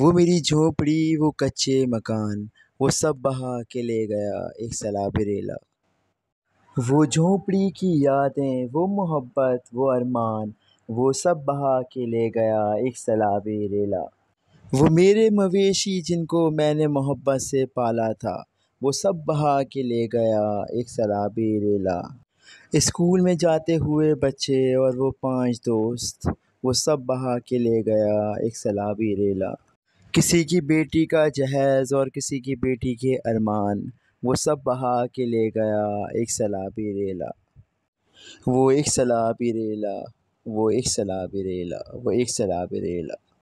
वो मेरी झोपड़ी वो कच्चे मकान वो सब बहा के ले गया एक सलाब रेला वो झोपड़ी की यादें वो मोहब्बत वो अरमान वो सब बहा के ले गया एक सलाब रेला वो मेरे मवेशी जिनको मैंने मोहब्बत से पाला था वो सब बहा के ले गया एक सलाब रेला स्कूल में जाते हुए बच्चे और वो पांच दोस्त वो सब बहा के ले गया एक सलाबी रेला किसी की बेटी का जहेज़ और किसी की बेटी के अरमान वो सब बहा के ले गया एक सलाबी रेला वो एक सलाबी रेला वो एक सलाबी रेला वो एक सलाबी रेला